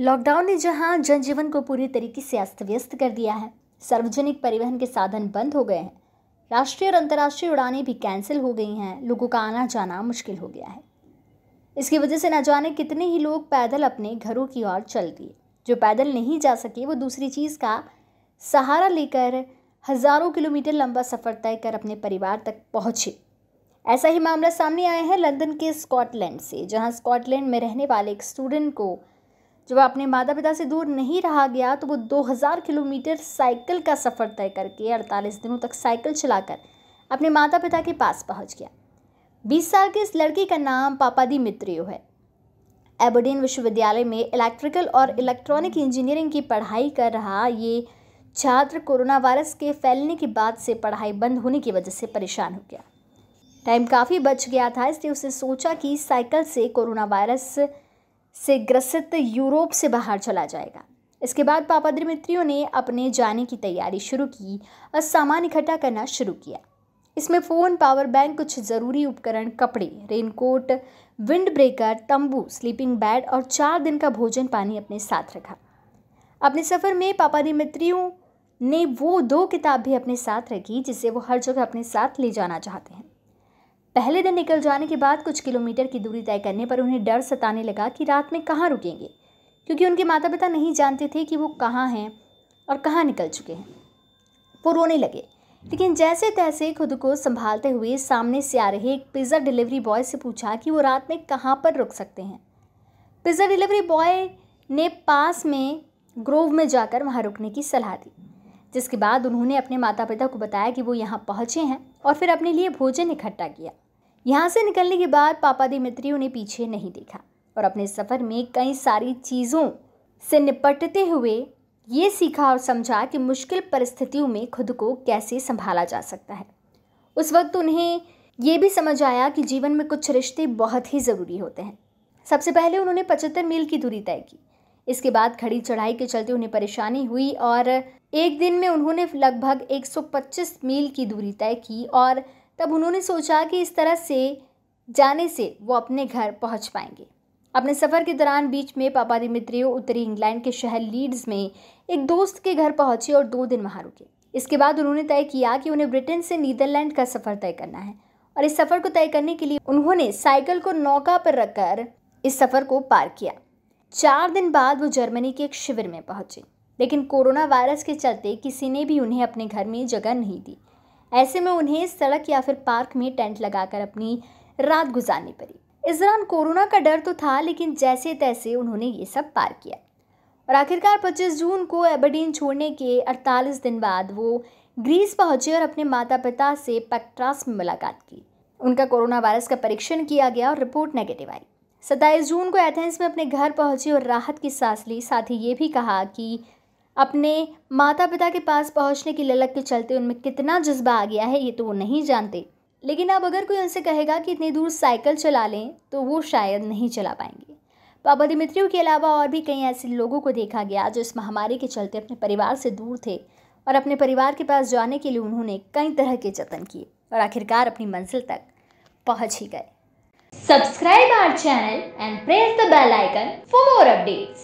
lockdown ने जहां जनजीवन को पूरी तरीके से अस्त व्यस्त कर दिया है सार्वजनिक परिवहन के साधन बंद हो गए हैं राष्ट्रीय और अंतर्राष्ट्रीय उड़ानें भी कैंसिल हो गई हैं लोगों का आना जाना मुश्किल हो गया है इसकी वजह से न जाने कितने ही लोग पैदल अपने घरों की ओर चल दिए जो पैदल नहीं जा सके वो दूसरी चीज़ का सहारा लेकर हज़ारों किलोमीटर लंबा सफ़र तय कर अपने परिवार तक पहुँचे ऐसा ही मामला सामने आया है लंदन के स्कॉटलैंड से जहाँ स्कॉटलैंड में रहने वाले एक स्टूडेंट को जब अपने माता पिता से दूर नहीं रहा गया तो वो 2000 किलोमीटर साइकिल का सफ़र तय करके 48 दिनों तक साइकिल चलाकर अपने माता पिता के पास पहुंच गया 20 साल के इस लड़के का नाम पापादी मित्रियो है एबोडिन विश्वविद्यालय में इलेक्ट्रिकल और इलेक्ट्रॉनिक इंजीनियरिंग की पढ़ाई कर रहा ये छात्र कोरोना वायरस के फैलने के बाद से पढ़ाई बंद होने की वजह से परेशान हो गया टाइम काफ़ी बच गया था इसलिए उसने सोचा कि साइकिल से कोरोना वायरस से ग्रसित यूरोप से बाहर चला जाएगा इसके बाद पापाद्रिमित्रियों ने अपने जाने की तैयारी शुरू की और सामान इकट्ठा करना शुरू किया इसमें फ़ोन पावर बैंक कुछ ज़रूरी उपकरण कपड़े रेनकोट विंड ब्रेकर तंबू स्लीपिंग बैड और चार दिन का भोजन पानी अपने साथ रखा अपने सफ़र में पापादिमित्रियों ने वो दो किताब भी अपने साथ रखी जिसे वो हर जगह अपने साथ ले जाना चाहते हैं पहले दिन निकल जाने के बाद कुछ किलोमीटर की दूरी तय करने पर उन्हें डर सताने लगा कि रात में कहाँ रुकेंगे क्योंकि उनके माता पिता नहीं जानते थे कि वो कहाँ हैं और कहाँ निकल चुके हैं वो रोने लगे लेकिन जैसे तैसे खुद को संभालते हुए सामने से आ रहे एक पिज़्ज़ा डिलीवरी बॉय से पूछा कि वो रात में कहाँ पर रुक सकते हैं पिज़्ज़ा डिलीवरी बॉय ने पास में ग्रोव में जाकर वहाँ रुकने की सलाह दी जिसके बाद उन्होंने अपने माता पिता को बताया कि वो यहाँ पहुँचे हैं और फिर अपने लिए भोजन इकट्ठा किया यहाँ से निकलने के बाद पापा दिमित्री उन्हें पीछे नहीं देखा और अपने सफ़र में कई सारी चीज़ों से निपटते हुए ये सीखा और समझा कि मुश्किल परिस्थितियों में खुद को कैसे संभाला जा सकता है उस वक्त उन्हें ये भी समझ आया कि जीवन में कुछ रिश्ते बहुत ही ज़रूरी होते हैं सबसे पहले उन्होंने पचहत्तर मील की दूरी तय की इसके बाद खड़ी चढ़ाई के चलते उन्हें परेशानी हुई और एक दिन में उन्होंने लगभग 125 मील की दूरी तय की और तब उन्होंने सोचा कि इस तरह से जाने से वो अपने घर पहुंच पाएंगे अपने सफ़र के दौरान बीच में पापा दिमित्रियो उत्तरी इंग्लैंड के शहर लीड्स में एक दोस्त के घर पहुंचे और दो दिन वहाँ रुके इसके बाद उन्होंने तय किया कि उन्हें ब्रिटेन से नीदरलैंड का सफ़र तय करना है और इस सफ़र को तय करने के लिए उन्होंने साइकिल को नौका पर रखकर इस सफ़र को पार किया चार दिन बाद वो जर्मनी के एक शिविर में पहुंचे लेकिन कोरोना वायरस के चलते किसी ने भी उन्हें अपने घर में जगह नहीं दी ऐसे में उन्हें सड़क या फिर पार्क में टेंट लगाकर अपनी रात गुजारनी पड़ी इस दौरान कोरोना का डर तो था लेकिन जैसे तैसे उन्होंने ये सब पार किया और आखिरकार 25 जून को एबीन छोड़ने के 48 दिन बाद वो ग्रीस पहुंचे और अपने माता पिता से पेक्ट्रास में मुलाकात की उनका कोरोना वायरस का परीक्षण किया गया और रिपोर्ट नेगेटिव आई सत्ताईस जून को एथेंस में अपने घर पहुंचे और राहत की सांस ली साथ ही ये भी कहा कि अपने माता पिता के पास पहुंचने की ललक के चलते उनमें कितना जज्बा आ गया है ये तो वो नहीं जानते लेकिन अब अगर कोई उनसे कहेगा कि इतनी दूर साइकिल चला लें तो वो शायद नहीं चला पाएंगे पापा दिमित्रियों के अलावा और भी कई ऐसे लोगों को देखा गया जो इस महामारी के चलते अपने परिवार से दूर थे और अपने परिवार के पास जाने के लिए उन्होंने कई तरह के जतन किए और आखिरकार अपनी मंजिल तक पहुंच ही गए subscribe our channel and press the bell icon for more updates